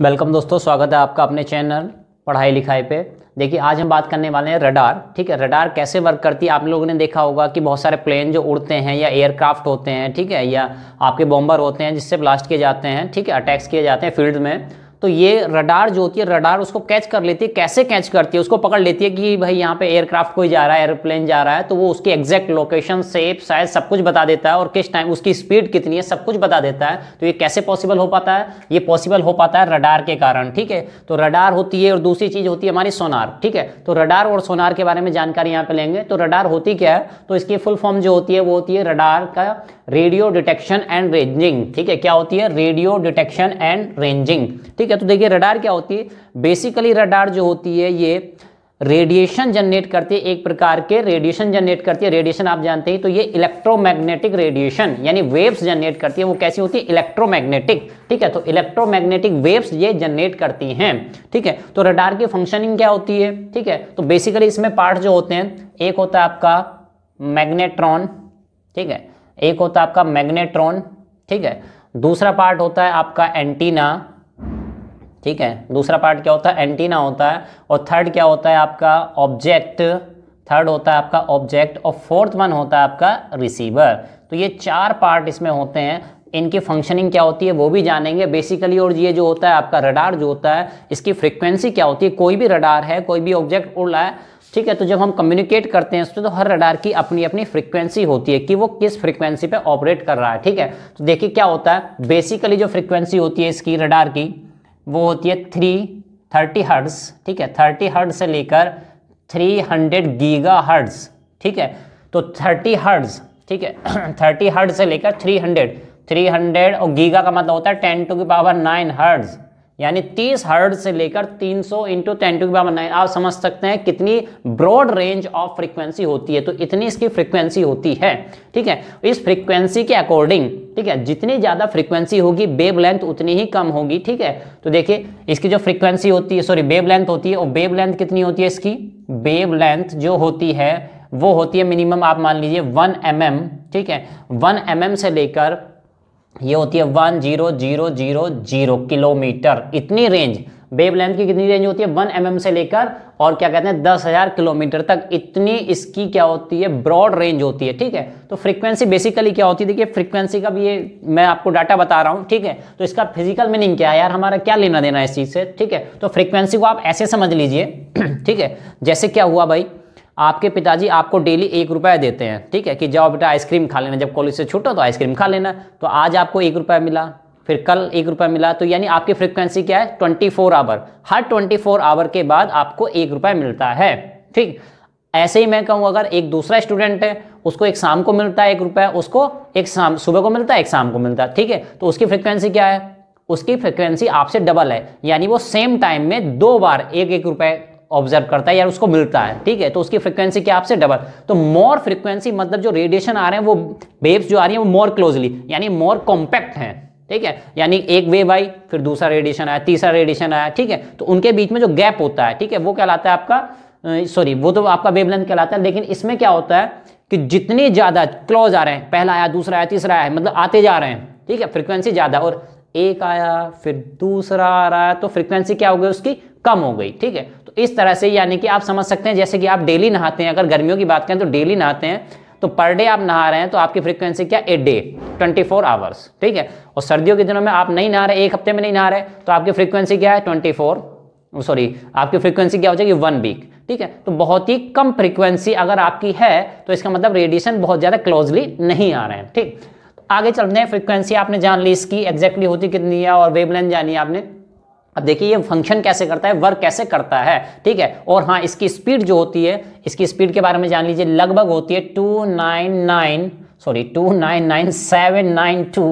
welcome दोस्तों स्वागत है आपका अपने चैनल पढ़ाई लिखाई पे देखिए आज हम बात करने वाले हैं रडार ठीक है रडार कैसे वर्क करती है आप लोगों ने देखा होगा कि बहुत सारे प्लेन जो उड़ते हैं या एयरक्राफ्ट होते हैं ठीक है या आपके बॉम्बर होते हैं जिससे ब्लास्ट किए जाते हैं ठीक है अटैक्स किए जाते हैं फील्ड में तो ये रडार जो होती है रडार उसको कैच कर लेती है कैसे कैच करती है उसको पकड़ लेती है कि भाई यहाँ पे एयरक्राफ्ट कोई जा रहा है एयरप्लेन जा रहा है तो वो उसकी एग्जैक्ट लोकेशन सेप साइज सब कुछ बता देता है और किस टाइम उसकी स्पीड कितनी है सब कुछ बता देता है तो ये कैसे पॉसिबल हो पाता है ये पॉसिबल हो पाता है रडार के कारण ठीक है तो रडार होती है और दूसरी चीज़ होती है हमारी सोनार ठीक है तो रडार और सोनार के बारे में जानकारी यहाँ पर लेंगे तो रडार होती क्या है तो इसकी फुल फॉर्म जो होती है वो होती है रडार का रेडियो डिटेक्शन एंड रेंजिंग ठीक है क्या होती है रेडियो डिटेक्शन एंड रेंजिंग ठीक है क्या तो देखिए रडार क्या होती है बेसिकली रडार जो होती है ये रेडिएशन जनरेट करती है एक प्रकार के रेडिएशन जनरेट करती है रेडिएशन आप जानते हैं तो ये इलेक्ट्रोमैग्नेटिक रेडिएशन यानी वेव्स जनरेट करती है वो कैसी होती है इलेक्ट्रोमैग्नेटिक ठीक है तो इलेक्ट्रोमैग्नेटिक वेव्स ये जनरेट करती हैं ठीक है तो रडार की फंक्शनिंग क्या होती है ठीक है तो बेसिकली इसमें पार्ट जो होते हैं एक होता है आपका मैग्नेट्रॉन ठीक है एक होता है आपका मैग्नेट्रॉन ठीक है दूसरा पार्ट होता है आपका एंटीना ठीक है दूसरा पार्ट क्या होता है एंटीना होता है और थर्ड क्या होता है आपका ऑब्जेक्ट थर्ड होता है आपका ऑब्जेक्ट और फोर्थ वन होता है आपका रिसीवर तो ये चार पार्ट इसमें होते हैं इनकी फंक्शनिंग क्या होती है वो भी जानेंगे बेसिकली और ये जो होता है आपका रडार जो होता है इसकी फ्रिक्वेंसी क्या होती है कोई भी रडार है कोई भी ऑब्जेक्ट उड़ रहा है ठीक है तो जब हम कम्युनिकेट करते हैं उसमें तो हर रडार की अपनी अपनी फ्रिक्वेंसी होती है कि वो किस फ्रिक्वेंसी पे ऑपरेट कर रहा है ठीक है तो देखिए क्या होता है बेसिकली जो फ्रिक्वेंसी होती है इसकी रडार की वो होती है थ्री थर्टी हर्ट्स ठीक है थर्टी हर्ट्स से लेकर थ्री हंड्रेड गीगा हर्ट्स ठीक है तो थर्टी हर्ट्स ठीक है थर्टी हर्ट्स से लेकर थ्री हंड्रेड थ्री हंड्रेड और गीगा का मतलब होता है टेन टू की पावर नाइन हर्ट्स यानी 30 हर्ड से लेकर 300 सौ इंटू टेन टू नाइन आप समझ सकते हैं कितनी ब्रॉड रेंज ऑफ फ्रीक्वेंसी होती है तो इतनी इसकी फ्रीक्वेंसी होती है ठीक है इस फ्रीक्वेंसी के अकॉर्डिंग ठीक है जितनी ज़्यादा फ्रीक्वेंसी होगी बेब लेंथ उतनी ही कम होगी ठीक है तो देखिए इसकी जो फ्रीक्वेंसी होती है सॉरी बेब लेंथ होती है और बेब लेंथ कितनी होती है इसकी बेब लेंथ जो होती है वो होती है मिनिमम आप मान लीजिए वन एम एम ठीक है वन एम एम से लेकर ये होती है one zero zero zero zero kilometre इतनी रेंज वेव की कितनी रेंज होती है वन एम mm से लेकर और क्या कहते हैं दस हज़ार किलोमीटर तक इतनी इसकी क्या होती है ब्रॉड रेंज होती है ठीक है तो फ्रीक्वेंसी बेसिकली क्या होती है देखिए फ्रीक्वेंसी का भी ये मैं आपको डाटा बता रहा हूँ ठीक है तो इसका फिजिकल मीनिंग क्या है यार हमारा क्या लेना देना है इस चीज़ से ठीक है तो फ्रिक्वेंसी को आप ऐसे समझ लीजिए ठीक है जैसे क्या हुआ भाई आपके पिताजी आपको डेली एक रुपया देते हैं ठीक है कि जाओ बेटा आइसक्रीम खा लेना जब कॉलेज से छूटो तो आइसक्रीम खा लेना तो आज आपको एक रुपया मिला फिर कल एक रुपया मिला तो यानी आपकी फ्रिक्वेंसी क्या है ट्वेंटी फोर आवर हर ट्वेंटी फोर आवर के बाद आपको एक रुपया मिलता है ठीक ऐसे ही मैं कहूँ अगर एक दूसरा स्टूडेंट है उसको एक शाम को मिलता है एक रुपया उसको एक शाम सुबह को मिलता है एक शाम को मिलता है ठीक है तो उसकी फ्रिक्वेंसी क्या है उसकी फ्रिक्वेंसी आपसे डबल है यानी वो सेम टाइम में दो बार एक एक रुपये ऑब्जर्व करता है या उसको मिलता है ठीक है तो उसकी फ्रिक्वेंसी क्या आपसे डबल तो मोर फ्रिक्वेंसी मतलब जो रेडिएशन आ रहे हैं वो वेव्स जो आ रही हैं वो मोर क्लोजली यानी मोर कॉम्पैक्ट हैं ठीक है यानी एक वेव आई फिर दूसरा रेडिएशन आया तीसरा रेडिएशन आया ठीक है तो उनके बीच में जो गैप होता है ठीक है वो कहलाता है आपका सॉरी वो तो आपका वेवलेंथ कहलाता है लेकिन इसमें क्या होता है कि जितने ज़्यादा क्लोज आ रहे हैं पहला आया दूसरा आया तीसरा आया मतलब आते जा रहे हैं ठीक है फ्रिक्वेंसी ज़्यादा और एक आया फिर दूसरा आ रहा है तो फ्रिक्वेंसी क्या हो गई उसकी कम हो गई ठीक है तो इस तरह से यानी कि आप समझ सकते हैं जैसे कि आप डेली नहाते हैं अगर गर्मियों की बात करें तो डेली नहाते हैं तो पर डे आप नहा रहे हैं तो आपकी फ्रीक्वेंसी क्या ए डे 24 फोर आवर्स ठीक है और सर्दियों के दिनों में आप नहीं नहा रहे एक हफ्ते में नहीं नहा रहे तो आपकी फ्रीक्वेंसी क्या है 24 फोर सॉरी आपकी फ्रीक्वेंसी क्या हो जाएगी वन वीक ठीक है तो बहुत ही कम फ्रीक्वेंसी अगर आपकी है तो इसका मतलब रेडिएशन बहुत ज़्यादा क्लोजली नहीं आ रहे हैं ठीक तो आगे चलते हैं फ्रीक्वेंसी आपने जान ली इसकी एग्जैक्टली होती कितनी है और वेबलाइन जानी है आपने अब देखिए ये फंक्शन कैसे करता है वर्क कैसे करता है ठीक है और हाँ इसकी स्पीड जो होती है इसकी स्पीड के बारे में जान लीजिए लगभग होती है two nine nine sorry two nine nine seven nine two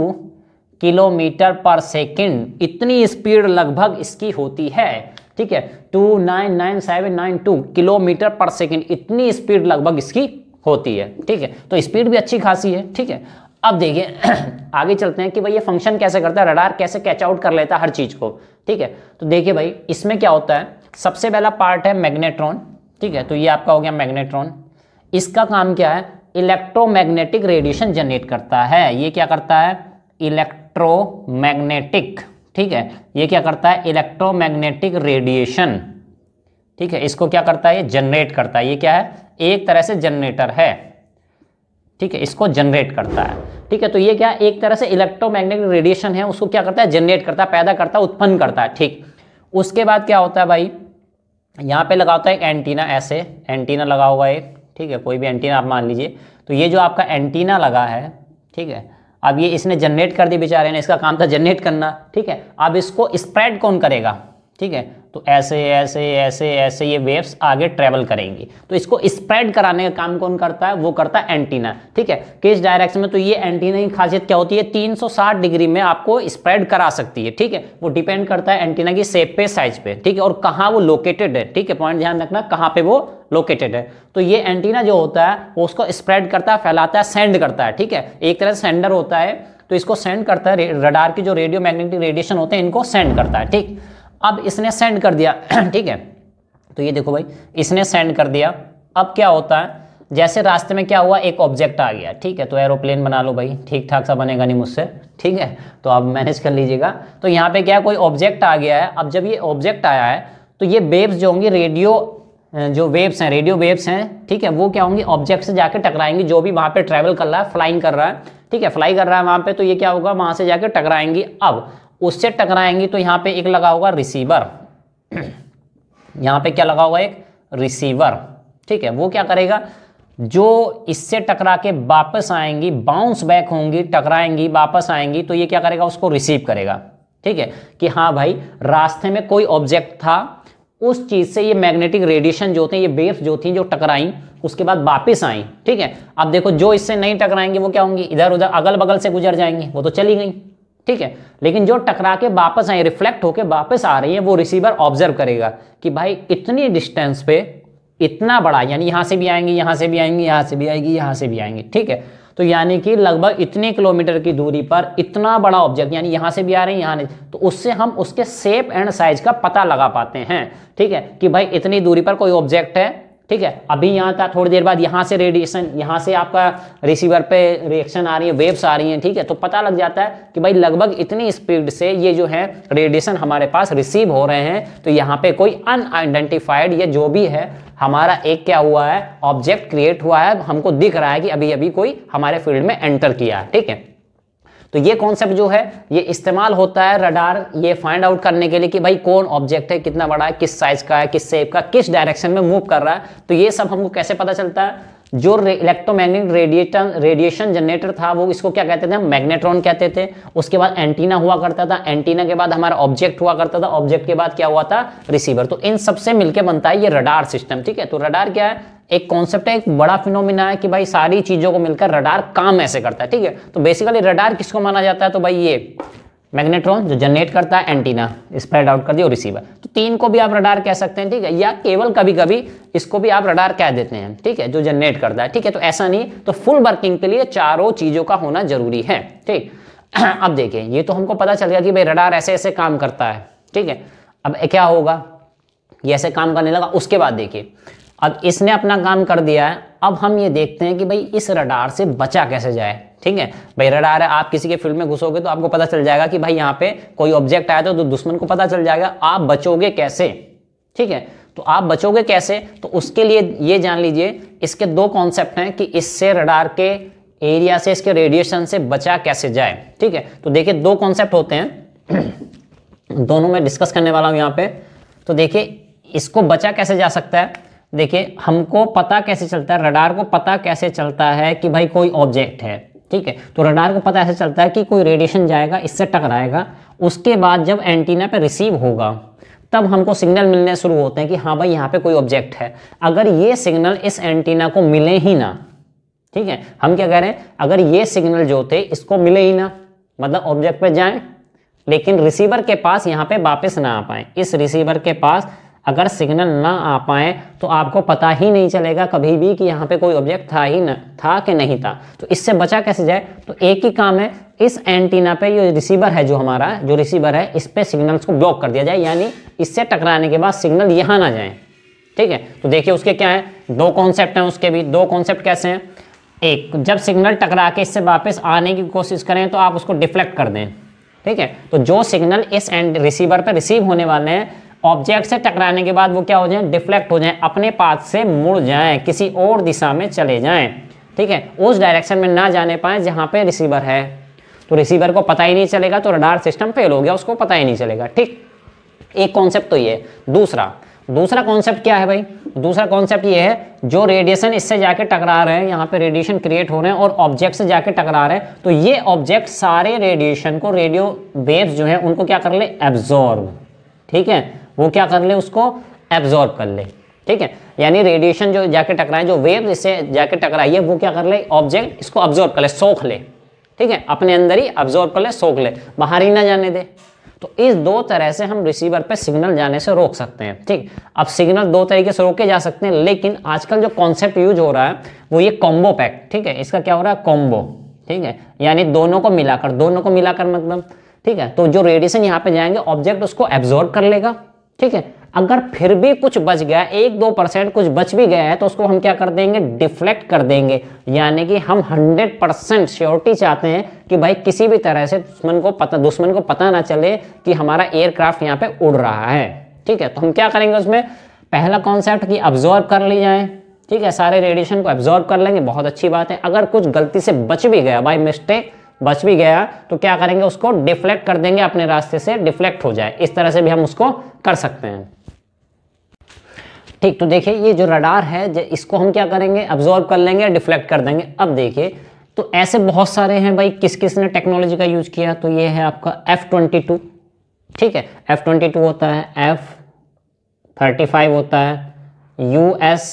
kilometre पर सेकंड इतनी स्पीड लगभग इसकी होती है ठीक है two nine nine seven nine two kilometre पर सेकंड इतनी स्पीड लगभग इसकी होती है ठीक है तो स्पीड भी अच्छी खासी है ठीक है अब देखिए आगे चलते हैं कि भाई ये फंक्शन कैसे करता है रडार कैसे कैच आउट कर लेता है हर चीज़ को ठीक है तो देखिए भाई इसमें क्या होता है सबसे पहला पार्ट है मैग्नेट्रॉन ठीक है तो ये आपका हो गया मैग्नेट्रॉन इसका काम क्या है इलेक्ट्रोमैग्नेटिक रेडिएशन जनरेट करता है ये क्या करता है इलेक्ट्रोमैग्नेटिक ठीक है ये क्या करता है इलेक्ट्रोमैग्नेटिक रेडिएशन ठीक है इसको क्या करता है ये जनरेट करता है ये क्या है एक तरह से जनरेटर है ठीक है इसको जनरेट करता है ठीक है तो ये क्या एक तरह से इलेक्ट्रोमैग्नेटिक रेडिएशन है उसको क्या करता है जनरेट करता है पैदा करता है उत्पन्न करता है ठीक उसके बाद क्या होता है भाई यहाँ पे लगा होता है एक एंटीना ऐसे एंटीना लगा हुआ एक ठीक है कोई भी एंटीना आप मान लीजिए तो ये जो आपका एंटीना लगा है ठीक है अब ये इसने जनरेट कर दी बेचारे ने इसका काम था जनरेट करना ठीक है अब इसको स्प्रेड कौन करेगा ठीक है तो ऐसे ऐसे ऐसे ऐसे ये वेव्स आगे ट्रेवल करेंगी तो इसको स्प्रेड कराने का काम कौन करता है वो करता है एंटीना ठीक है किस डायरेक्शन में तो ये एंटीना की खासियत क्या होती है 360 डिग्री में आपको स्प्रेड करा सकती है ठीक है वो डिपेंड करता है एंटीना की सेप पे साइज पे ठीक है और कहाँ वो लोकेटेड है ठीक है पॉइंट ध्यान रखना कहाँ पे वो लोकेटेड है तो ये एंटीना जो होता है वो उसको स्प्रेड करता है फैलाता है सेंड करता है ठीक है एक तरह से सेंडर होता है तो इसको सेंड करता है रडार की जो रेडियो मैग्नेटिक रेडिएशन होते हैं इनको सेंड करता है ठीक अब इसने सेंड कर दिया ठीक है तो ये देखो भाई इसने सेंड कर दिया अब क्या होता है जैसे रास्ते में क्या हुआ एक ऑब्जेक्ट आ गया ठीक है तो एरोप्लेन बना लो भाई ठीक ठाक सा बनेगा नहीं मुझसे ठीक है तो आप मैनेज कर लीजिएगा तो यहाँ पे क्या कोई ऑब्जेक्ट आ गया है अब जब ये ऑब्जेक्ट आया है तो ये वेब्स जो होंगी रेडियो जो वेब्स हैं रेडियो वेब्स हैं ठीक है वो क्या होंगी ऑब्जेक्ट से जाके टकराएंगी जो भी वहाँ पे ट्रैवल कर रहा है फ्लाइंग कर रहा है ठीक है फ्लाई कर रहा है वहाँ पे तो ये क्या होगा वहाँ से जाके टकराएंगी अब उससे टकराएंगी तो यहां पे एक लगा होगा रिसीवर यहां पे क्या लगा होगा एक रिसीवर ठीक है वो क्या करेगा जो इससे टकरा के वापस आएंगी बाउंस बैक होंगी टकराएंगी वापस आएंगी तो ये क्या करेगा उसको रिसीव करेगा ठीक है कि हाँ भाई रास्ते में कोई ऑब्जेक्ट था उस चीज़ से ये मैग्नेटिक रेडिएशन जो होते हैं ये वेव्स जो थी जो टकराई उसके बाद वापस आई ठीक है अब देखो जो इससे नहीं टकराएंगे वो क्या होंगी इधर उधर अगल बगल से गुजर जाएंगी वो तो चली गई ठीक है लेकिन जो टकरा के वापस आए रिफ्लेक्ट होकर वापस आ रही है वो रिसीवर ऑब्जर्व करेगा कि भाई इतनी डिस्टेंस पे इतना बड़ा यानी यहां से भी आएंगे यहां से भी आएंगे यहां से भी आएगी यहां से भी आएंगे ठीक है तो यानी कि लगभग इतने किलोमीटर की दूरी पर इतना बड़ा ऑब्जेक्ट यानी यहां से भी आ रहे हैं यहां तो उससे हम उसके सेप एंड साइज का पता लगा पाते हैं ठीक है कि भाई इतनी दूरी पर कोई ऑब्जेक्ट है ठीक है अभी यहाँ था थोड़ी देर बाद यहाँ से रेडिएशन यहाँ से आपका रिसीवर पे रिएक्शन आ रही है वेव्स आ रही हैं ठीक है तो पता लग जाता है कि भाई लगभग इतनी स्पीड से ये जो है रेडिएशन हमारे पास रिसीव हो रहे हैं तो यहाँ पे कोई अनआइडेंटिफाइड या जो भी है हमारा एक क्या हुआ है ऑब्जेक्ट क्रिएट हुआ है हमको दिख रहा है कि अभी अभी कोई हमारे फील्ड में एंटर किया है ठीक है तो ये कॉन्सेप्ट जो है ये इस्तेमाल होता है रडार ये फाइंड आउट करने के लिए कि भाई कौन ऑब्जेक्ट है कितना बड़ा है किस साइज का है किस सेप का किस डायरेक्शन में मूव कर रहा है तो ये सब हमको कैसे पता चलता है जो इलेक्ट्रोमैग्नेटिक रेडिएटन रेडिएशन जनरेटर था वो इसको क्या कहते थे हम मैग्नेट्रॉन कहते थे उसके बाद एंटीना हुआ करता था एंटीना के बाद हमारा ऑब्जेक्ट हुआ करता था ऑब्जेक्ट के बाद क्या हुआ था रिसीवर तो इन सबसे मिलकर बनता है ये रडार सिस्टम ठीक है तो रडार क्या है एक कॉन्सेप्ट है एक बड़ा फिनोमिना है कि भाई सारी चीजों को मिलकर रडार काम ऐसे करता है ठीक है तो बेसिकली रडार किसको माना जाता है तो भाई ये मैग्नेट्रॉन जो जनरेट करता है एंटीना स्प्रेड आउट कर दिया और रिसीवर तो तीन को भी आप रडार कह सकते हैं ठीक है या केवल कभी कभी इसको भी आप रडार कह देते हैं ठीक है जो जनरेट करता है ठीक है तो ऐसा नहीं तो फुल वर्किंग के लिए चारों चीज़ों का होना जरूरी है ठीक अब देखिए ये तो हमको पता चल गया कि भाई रडार ऐसे ऐसे काम करता है ठीक है अब क्या होगा ये ऐसे काम करने लगा उसके बाद देखिए अब इसने अपना काम कर दिया है अब हम ये देखते हैं कि भाई इस रडार से बचा कैसे जाए ठीक है भाई रडार है आप किसी के फील्ड में घुसोगे तो आपको पता चल जाएगा कि भाई यहाँ पे कोई ऑब्जेक्ट आया तो दुश्मन को पता चल जाएगा आप बचोगे कैसे ठीक है तो आप बचोगे कैसे तो उसके लिए ये जान लीजिए इसके दो कॉन्सेप्ट हैं कि इससे रडार के एरिया से इसके रेडिएशन से बचा कैसे जाए ठीक है तो देखिए दो कॉन्सेप्ट होते हैं दोनों में डिस्कस करने वाला हूँ यहाँ पे तो देखिए इसको बचा कैसे जा सकता है देखिए हमको पता कैसे चलता है रडार को पता कैसे चलता है कि भाई कोई ऑब्जेक्ट है ठीक है तो रडार को पता ऐसे चलता है कि कोई रेडिएशन जाएगा इससे टकराएगा उसके बाद जब एंटीना पे रिसीव होगा तब हमको सिग्नल मिलने शुरू होते हैं कि हाँ भाई यहाँ पे कोई ऑब्जेक्ट है अगर ये सिग्नल इस एंटीना को मिले ही ना ठीक है हम क्या कह रहे हैं अगर ये सिग्नल जो थे इसको मिले ही ना मतलब ऑब्जेक्ट पर जाए लेकिन रिसीवर के पास यहाँ पे वापस ना आ पाए इस रिसीवर के पास अगर सिग्नल ना आ पाए तो आपको पता ही नहीं चलेगा कभी भी कि यहाँ पे कोई ऑब्जेक्ट था ही न था कि नहीं था तो इससे बचा कैसे जाए तो एक ही काम है इस एंटीना पे ये रिसीवर है जो हमारा जो रिसीवर है इस पर सिग्नल्स को ब्लॉक कर दिया जाए यानी इससे टकराने के बाद सिग्नल यहाँ ना जाए ठीक है तो देखिए उसके क्या है दो कॉन्सेप्ट हैं उसके भी दो कॉन्सेप्ट कैसे हैं एक जब सिग्नल टकरा के इससे वापस आने की कोशिश करें तो आप उसको डिफ्लेक्ट कर दें ठीक है तो जो सिग्नल इस एंड रिसीवर पर रिसीव होने वाले हैं ऑब्जेक्ट से टकराने के बाद वो क्या हो जाए डिफ्लेक्ट हो जाए अपने पाथ से मुड़ जाए किसी और दिशा में चले जाएं ठीक है उस डायरेक्शन में ना जाने पाए जहाँ पे रिसीवर है तो रिसीवर को पता ही नहीं चलेगा तो रडार सिस्टम फेल हो गया उसको पता ही नहीं चलेगा ठीक एक कॉन्सेप्ट तो ये दूसरा दूसरा कॉन्सेप्ट क्या है भाई दूसरा कॉन्सेप्ट ये है जो रेडिएशन इससे जाके टकरा रहे हैं यहाँ पे रेडिएशन क्रिएट हो रहे हैं और ऑब्जेक्ट से जाके टकरा रहे हैं तो ये ऑब्जेक्ट सारे रेडिएशन को रेडियो वेव्स जो है उनको क्या कर ले एब्जॉर्व ठीक है वो क्या कर ले उसको एब्जॉर्ब कर ले ठीक है यानी रेडिएशन जो जाके टकराए जो वेव इससे जाके टकराई है वो क्या कर ले ऑब्जेक्ट इसको ऑब्जॉर्ब कर ले सोख ले ठीक है अपने अंदर ही ऑब्जॉर्ब कर ले सोख ले बाहर ही ना जाने दे तो इस दो तरह से हम रिसीवर पे सिग्नल जाने से रोक सकते हैं ठीक अब सिग्नल दो तरीके से रोके जा सकते हैं लेकिन आजकल जो कॉन्सेप्ट यूज हो रहा है वो ये कॉम्बो पैक ठीक है इसका क्या हो रहा है कॉम्बो ठीक है यानी दोनों को मिलाकर दोनों को मिलाकर मतलब ठीक है तो जो रेडिएशन यहाँ पे जाएंगे ऑब्जेक्ट उसको एब्जॉर्ब कर लेगा ठीक है अगर फिर भी कुछ बच गया एक दो परसेंट कुछ बच भी गया है तो उसको हम क्या कर देंगे डिफ्लेक्ट कर देंगे यानी कि हम हंड्रेड परसेंट श्योरिटी चाहते हैं कि भाई किसी भी तरह से दुश्मन को पता दुश्मन को पता ना चले कि हमारा एयरक्राफ्ट यहाँ पे उड़ रहा है ठीक है तो हम क्या करेंगे उसमें पहला कॉन्सेप्ट कि ऑब्जॉर्व कर ली जाए ठीक है सारे रेडिएशन को ऑब्जॉर्व कर लेंगे बहुत अच्छी बात है अगर कुछ गलती से बच भी गया बाई मिस्टेक बच भी गया तो क्या करेंगे उसको डिफ्लेक्ट कर देंगे अपने रास्ते से डिफ्लेक्ट हो जाए इस तरह से भी हम उसको कर सकते हैं ठीक तो देखिए ये जो रडार है इसको हम क्या करेंगे अब्जॉर्व कर लेंगे डिफ्लेक्ट कर देंगे अब देखिए तो ऐसे बहुत सारे हैं भाई किस किस ने टेक्नोलॉजी का यूज़ किया तो ये है आपका एफ ट्वेंटी टू ठीक है एफ ट्वेंटी टू होता है एफ थर्टी फाइव होता है U S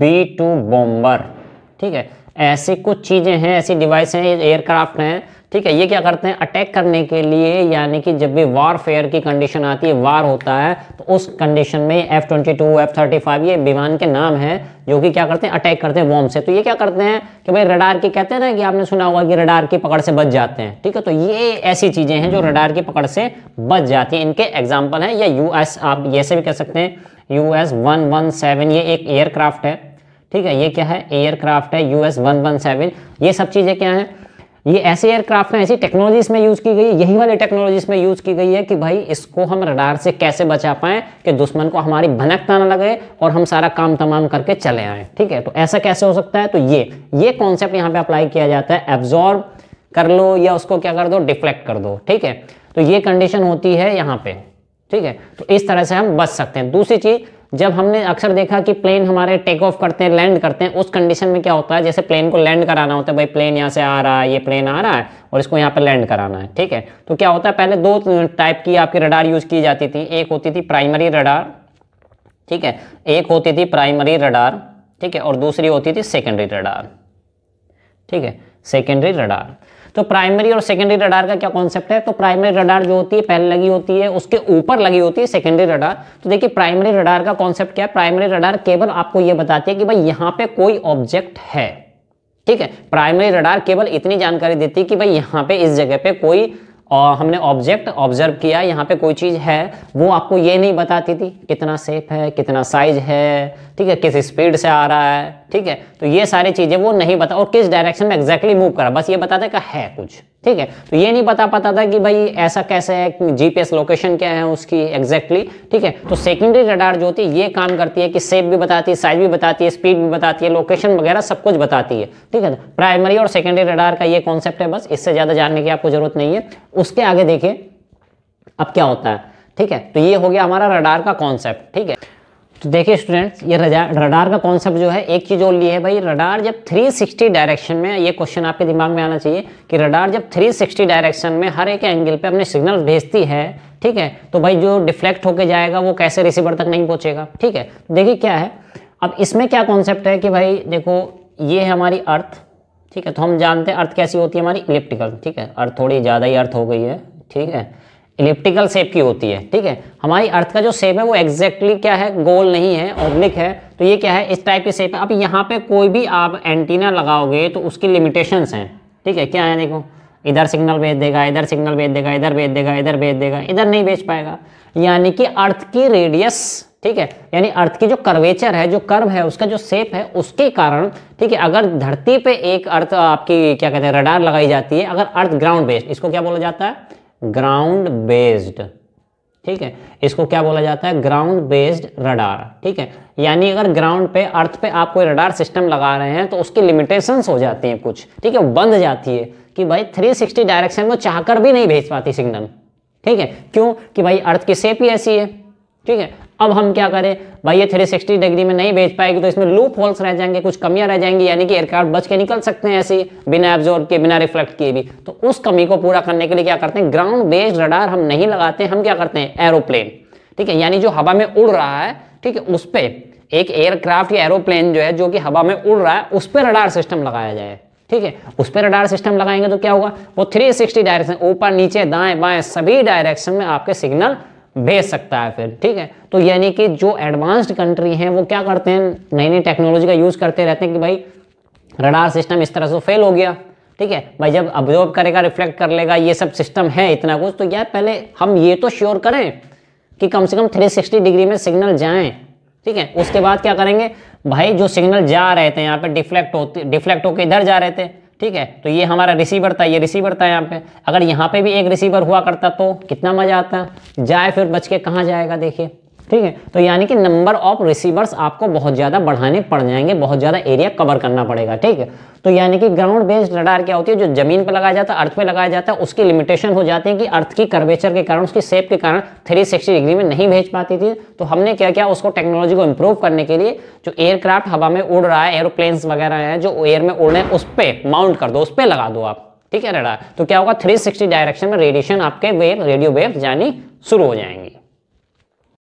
B two bomber ठीक है ऐसी कुछ चीज़ें हैं ऐसी डिवाइस हैं एयरक्राफ्ट हैं ठीक है ये क्या करते हैं अटैक करने के लिए यानी कि जब भी वारफेयर की कंडीशन आती है वार होता है तो उस कंडीशन में F twenty two F thirty five ये विमान के नाम हैं जो कि क्या करते हैं अटैक करते हैं बॉम्ब से तो ये क्या करते हैं कि भाई रडार की कहते हैं ना कि आपने सुना होगा कि रडार की पकड़ से बच जाते हैं ठीक है तो ये ऐसी चीज़ें हैं जो रडार की पकड़ से बच जाती हैं इनके एग्जाम्पल हैं या यू आप ऐसे भी कह सकते हैं U S one one seven ये एक एयरक्राफ्ट है ठीक है ये क्या है एयरक्राफ्ट है U S one one seven ये सब चीज़ें क्या हैं ये ऐसे एयरक्राफ्ट है ऐसी टेक्नोलॉजीज में यूज़ की गई है यही वाली टेक्नोलॉजी में यूज़ की गई है कि भाई इसको हम रडार से कैसे बचा पाए कि दुश्मन को हमारी भनकता ना लगे और हम सारा काम तमाम करके चले आए ठीक है तो ऐसा कैसे हो सकता है तो ये ये कॉन्सेप्ट यहाँ पे अप्लाई किया जाता है एब्जॉर्ब कर लो या उसको क्या कर दो डिफ्लेक्ट कर दो ठीक है तो ये कंडीशन होती है यहाँ पे ठीक है तो इस तरह से हम बच सकते हैं दूसरी चीज़ जब हमने अक्सर देखा कि प्लेन हमारे टेक ऑफ करते हैं लैंड करते हैं उस कंडीशन में क्या होता है जैसे प्लेन को लैंड कराना होता है भाई प्लेन यहाँ से आ रहा है ये प्लेन आ रहा है और इसको यहाँ पर लैंड कराना है ठीक है तो क्या होता है पहले दो टाइप की आपकी रडार यूज की जाती थी एक होती थी प्राइमरी रडार ठीक है एक होती थी प्राइमरी रडार ठीक है और दूसरी होती थी सेकेंडरी रडार ठीक है सेकेंडरी रडार तो प्राइमरी और सेकेंडरी रडार का क्या कॉन्सेप्ट है तो प्राइमरी रडार जो होती है पहले लगी होती है उसके ऊपर लगी होती है सेकेंडरी रडार तो देखिए प्राइमरी रडार का कॉन्सेप्ट क्या है प्राइमरी रडार केवल आपको यह बताती है कि भाई यहाँ पे कोई ऑब्जेक्ट है ठीक है प्राइमरी रडार केवल इतनी जानकारी देती है कि भाई यहाँ पे इस जगह पे कोई और हमने ऑब्जेक्ट ऑब्जर्व किया यहाँ पे कोई चीज़ है वो आपको ये नहीं बताती थी कितना सेफ है कितना साइज है ठीक है किस स्पीड से आ रहा है ठीक है तो ये सारी चीज़ें वो नहीं बता और किस डायरेक्शन में एग्जैक्टली मूव करा बस ये बताता है कि है कुछ ठीक है तो ये नहीं पता पता था कि भाई ऐसा कैसे है जीपीएस लोकेशन क्या है उसकी एग्जैक्टली exactly, ठीक है तो सेकेंडरी रडार जो होती है ये काम करती है कि सेप भी बताती है साइज भी बताती है स्पीड भी बताती है लोकेशन वगैरह सब कुछ बताती है ठीक है प्राइमरी और सेकेंडरी रडार का ये कॉन्सेप्ट है बस इससे ज़्यादा जानने की आपको जरूरत नहीं है उसके आगे देखिए अब क्या होता है ठीक है तो ये हो गया हमारा रडार का कॉन्सेप्ट ठीक है तो देखिए स्टूडेंट्स ये रडार का कॉन्सेप्ट जो है एक चीज़ और ली है भाई रडार जब 360 डायरेक्शन में ये क्वेश्चन आपके दिमाग में आना चाहिए कि रडार जब 360 डायरेक्शन में हर एक एंगल पे अपने सिग्नल भेजती है ठीक है तो भाई जो डिफ्लेक्ट होके जाएगा वो कैसे रिसीवर तक नहीं पहुँचेगा ठीक है तो देखिए क्या है अब इसमें क्या कॉन्सेप्ट है कि भाई देखो ये है हमारी अर्थ ठीक है तो हम जानते हैं अर्थ कैसी होती है हमारी इलेप्टिकल ठीक है अर्थ थोड़ी ज़्यादा ही अर्थ हो गई है ठीक है इलिप्टिकल शेप की होती है ठीक है हमारी अर्थ का जो शेप है वो एग्जैक्टली exactly क्या है गोल नहीं है ऑब्लिक है तो ये क्या है इस टाइप की शेप है अब यहाँ पे कोई भी आप एंटीना लगाओगे तो उसकी लिमिटेशंस हैं ठीक है क्या है देखो इधर सिग्नल भेज देगा इधर सिग्नल भेज देगा इधर भेज देगा इधर भेज देगा इधर नहीं भेज पाएगा यानी कि अर्थ की रेडियस ठीक है यानी अर्थ की जो कर्वेचर है जो कर्व है उसका जो सेप है उसके कारण ठीक है अगर धरती पे एक अर्थ आपकी क्या कहते हैं रडार लगाई जाती है अगर अर्थ ग्राउंड बेस्ड इसको क्या बोला जाता है ग्राउंड बेस्ड ठीक है इसको क्या बोला जाता है ग्राउंड बेस्ड रडार ठीक है यानी अगर ग्राउंड पे अर्थ पे आप कोई रडार सिस्टम लगा रहे हैं तो उसकी लिमिटेशंस हो जाती हैं कुछ ठीक है बंद जाती है कि भाई 360 डायरेक्शन में चाहकर भी नहीं भेज पाती सिग्नल ठीक है क्यों कि भाई अर्थ की सेप ही ऐसी है ठीक है अब हम क्या करें भाई ये 360 डिग्री में नहीं भेज पाएगी तो इसमें लूप होल्स रह जाएंगे कुछ कमियां रह जाएंगी यानी कि एयरक्राफ्ट बच के निकल सकते हैं ऐसे बिना एब्जॉर्ब के बिना रिफ्लेक्ट किए भी तो उस कमी को पूरा करने के लिए क्या करते हैं ग्राउंड बेस्ड रडार हम नहीं लगाते हम क्या करते हैं एरोप्लेन ठीक है यानी जो हवा में उड़ रहा है ठीक है उस पर एक एयरक्राफ्ट या एरोप्लेन जो है जो कि हवा में उड़ रहा है उस पर रडार सिस्टम लगाया जाए ठीक है उस पर रडार सिस्टम लगाएंगे तो क्या होगा वो 360 डायरेक्शन ऊपर नीचे दाएं बाएं सभी डायरेक्शन में आपके सिग्नल भेज सकता है फिर ठीक है तो यानी कि जो एडवांस्ड कंट्री हैं वो क्या करते हैं नई नई टेक्नोलॉजी का यूज़ करते रहते हैं कि भाई रडार सिस्टम इस तरह से फेल हो गया ठीक है भाई जब ऑब्जर्व करेगा रिफ्लेक्ट कर लेगा ये सब सिस्टम है इतना कुछ तो यार पहले हम ये तो श्योर करें कि कम से कम 360 डिग्री में सिग्नल जाएं ठीक है उसके बाद क्या करेंगे भाई जो सिग्नल जा रहे थे यहाँ पे डिफ्लेक्ट होते डिफ्लेक्ट होकर इधर जा रहे थे ठीक है तो ये हमारा रिसीवर था ये रिसीवर था यहाँ पे अगर यहाँ पे भी एक रिसीवर हुआ करता तो कितना मज़ा आता जाए फिर बच के कहाँ जाएगा देखिए ठीक है तो यानी कि नंबर ऑफ रिसीवर्स आपको बहुत ज़्यादा बढ़ाने पड़ जाएंगे बहुत ज़्यादा एरिया कवर करना पड़ेगा ठीक है तो यानी कि ग्राउंड बेस्ड रडार क्या होती है जो जमीन पर लगाया जाता है अर्थ पे लगाया जाता है उसकी लिमिटेशन हो जाती है कि अर्थ की कर्वेचर के कारण उसकी सेप के कारण 360 डिग्री में नहीं भेज पाती थी तो हमने क्या किया उसको टेक्नोलॉजी को इम्प्रूव करने के लिए जो एयरक्राफ्ट हवा में उड़ रहा है एरोप्लेन्स वगैरह हैं जो एयर में उड़ रहे हैं उस पर माउंट कर दो उस पर लगा दो आप ठीक है रडार तो क्या होगा थ्री डायरेक्शन में रेडिएशन आपके वेव रेडियो वेव जानी शुरू हो जाएंगी